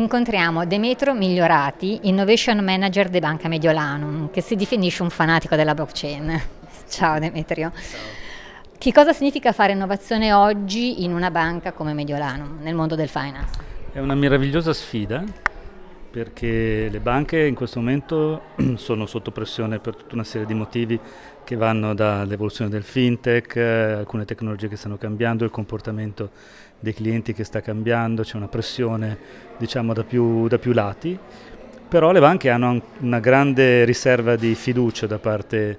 incontriamo Demetro Migliorati, Innovation Manager di Banca Mediolanum, che si definisce un fanatico della blockchain. Ciao Demetrio. Ciao. Che cosa significa fare innovazione oggi in una banca come Mediolanum, nel mondo del finance? È una meravigliosa sfida perché le banche in questo momento sono sotto pressione per tutta una serie di motivi che vanno dall'evoluzione del fintech, eh, alcune tecnologie che stanno cambiando, il comportamento dei clienti che sta cambiando, c'è una pressione diciamo, da, più, da più lati, però le banche hanno una grande riserva di fiducia da parte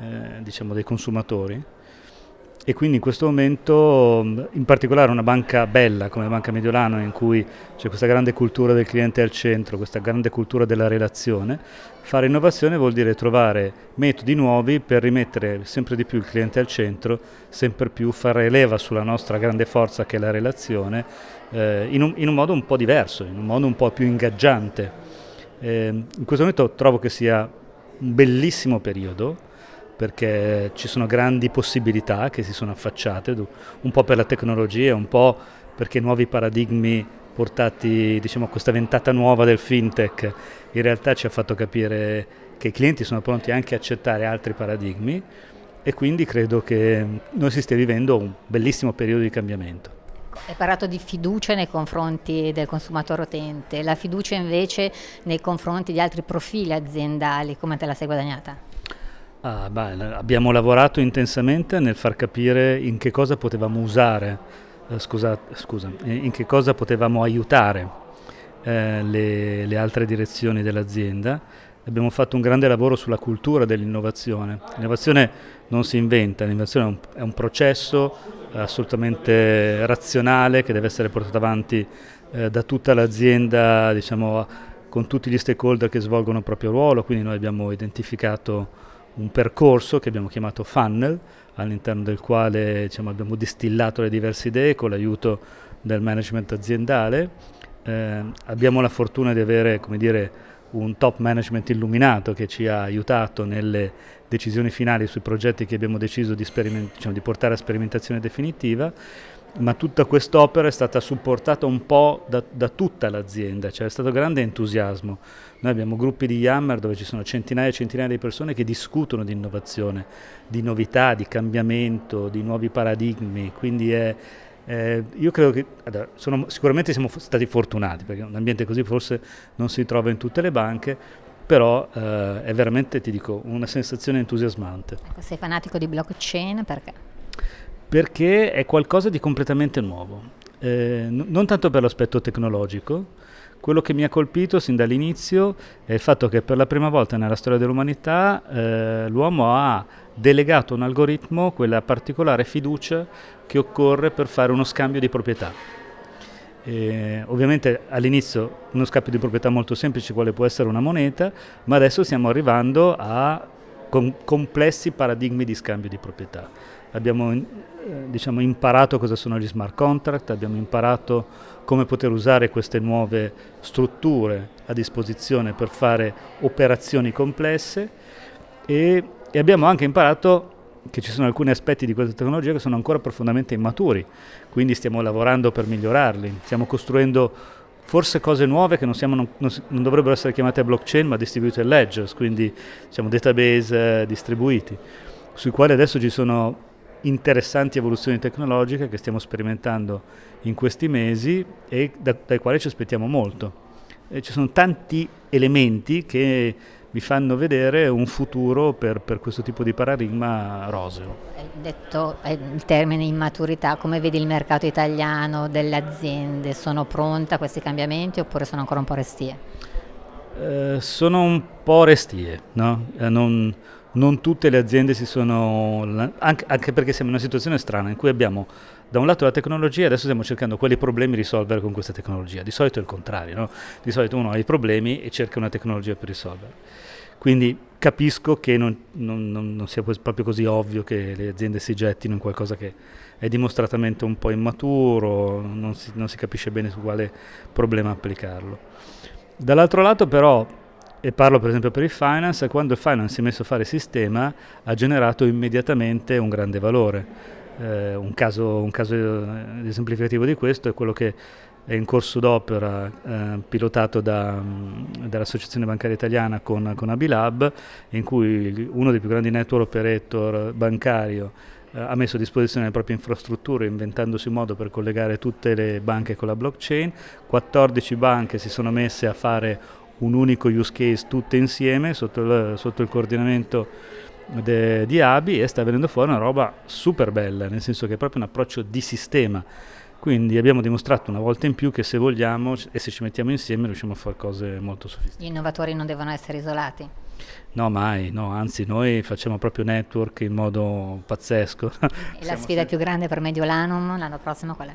eh, diciamo, dei consumatori e quindi in questo momento in particolare una banca bella come la Banca Mediolana in cui c'è questa grande cultura del cliente al centro, questa grande cultura della relazione, fare innovazione vuol dire trovare metodi nuovi per rimettere sempre di più il cliente al centro, sempre più fare leva sulla nostra grande forza che è la relazione eh, in, un, in un modo un po' diverso, in un modo un po' più ingaggiante. Eh, in questo momento trovo che sia un bellissimo periodo perché ci sono grandi possibilità che si sono affacciate, un po' per la tecnologia, un po' perché nuovi paradigmi portati diciamo, a questa ventata nuova del fintech in realtà ci ha fatto capire che i clienti sono pronti anche a accettare altri paradigmi e quindi credo che noi si stia vivendo un bellissimo periodo di cambiamento. Hai parlato di fiducia nei confronti del consumatore utente, la fiducia invece nei confronti di altri profili aziendali, come te la sei guadagnata? Ah, beh, abbiamo lavorato intensamente nel far capire in che cosa potevamo usare, eh, scusa, scusa, eh, in che cosa potevamo aiutare eh, le, le, altre direzioni dell'azienda. Abbiamo fatto un grande lavoro sulla cultura dell'innovazione. L'innovazione non si inventa, l'innovazione è un, è un processo assolutamente razionale che deve essere portato avanti eh, da tutta l'azienda, diciamo, con tutti gli stakeholder che svolgono il proprio ruolo, quindi noi abbiamo identificato un percorso che abbiamo chiamato funnel, all'interno del quale diciamo, abbiamo distillato le diverse idee con l'aiuto del management aziendale. Eh, abbiamo la fortuna di avere dire, un top management illuminato che ci ha aiutato nelle decisioni finali sui progetti che abbiamo deciso di, diciamo, di portare a sperimentazione definitiva ma tutta quest'opera è stata supportata un po' da, da tutta l'azienda, cioè è stato grande entusiasmo. Noi abbiamo gruppi di Yammer dove ci sono centinaia e centinaia di persone che discutono di innovazione, di novità, di cambiamento, di nuovi paradigmi, quindi è, eh, io credo che sono, sicuramente siamo stati fortunati perché un ambiente così forse non si trova in tutte le banche, però eh, è veramente, ti dico, una sensazione entusiasmante. Ecco, sei fanatico di blockchain perché? perché è qualcosa di completamente nuovo. Eh, n- non tanto per l'aspetto tecnologico, quello che mi ha colpito sin dall'inizio è il fatto che per la prima volta nella storia dell'umanità eh, l'uomo ha delegato a un algoritmo quella particolare fiducia che occorre per fare uno scambio di proprietà. Eh, ovviamente all'inizio uno scambio di proprietà molto semplice, quale può essere una moneta, ma adesso stiamo arrivando a com- complessi paradigmi di scambio di proprietà abbiamo eh, diciamo, imparato cosa sono gli smart contract, abbiamo imparato come poter usare queste nuove strutture a disposizione per fare operazioni complesse e, e abbiamo anche imparato che ci sono alcuni aspetti di questa tecnologia che sono ancora profondamente immaturi, quindi stiamo lavorando per migliorarli, stiamo costruendo forse cose nuove che non, siamo, non, non dovrebbero essere chiamate blockchain ma distributed ledgers, quindi diciamo, database eh, distribuiti, sui quali adesso ci sono interessanti evoluzioni tecnologiche che stiamo sperimentando in questi mesi e da, dai quali ci aspettiamo molto. E ci sono tanti elementi che mi fanno vedere un futuro per, per questo tipo di paradigma roseo. Hai detto eh, il termine immaturità, come vedi il mercato italiano delle aziende? Sono pronte a questi cambiamenti oppure sono ancora un po' restie? Eh, sono un po' restie, no? eh, non, non tutte le aziende si sono, anche, anche, perché siamo in una situazione strana in cui abbiamo da un lato la tecnologia e adesso stiamo cercando quali problemi risolvere con questa tecnologia, di solito è il contrario, no? di solito uno ha i problemi e cerca una tecnologia per risolverli. Quindi capisco che non, non, non, non sia proprio così ovvio che le aziende si gettino in qualcosa che è dimostratamente un po' immaturo, non si, si capisce bene su quale problema applicarlo. Dall'altro lato però e parlo per esempio per il finance, quando il finance si è messo a fare sistema ha generato immediatamente un grande valore. Eh, un, caso, un caso eh, esemplificativo di questo è quello che è in corso d'opera eh, pilotato da, mm, dall'Associazione Bancaria Italiana con, con Abilab, in cui uno dei più grandi network operator bancario eh, ha messo a disposizione le proprie infrastrutture inventandosi un modo per collegare tutte le banche con la blockchain, 14 banche si sono messe a fare un unico use case tutte insieme sotto il, sotto il coordinamento de, di ABI e sta venendo fuori una roba super bella, nel senso che è proprio un approccio di sistema. Quindi abbiamo dimostrato una volta in più che se vogliamo e se ci mettiamo insieme riusciamo a fare cose molto sofisticate. Gli innovatori non devono essere isolati? No, mai, no, anzi noi facciamo proprio network in modo pazzesco. E la sfida sempre... più grande per Mediolanum l'anno prossimo qual è?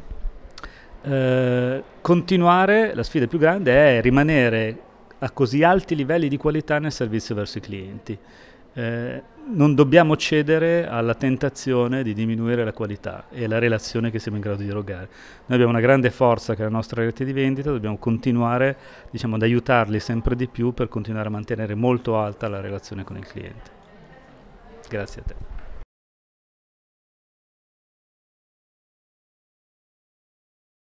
Eh, continuare, la sfida più grande è rimanere a così alti livelli di qualità nel servizio verso i clienti. Eh, non dobbiamo cedere alla tentazione di diminuire la qualità e la relazione che siamo in grado di erogare. Noi abbiamo una grande forza che è la nostra rete di vendita, dobbiamo continuare diciamo, ad aiutarli sempre di più per continuare a mantenere molto alta la relazione con il cliente. Grazie a te.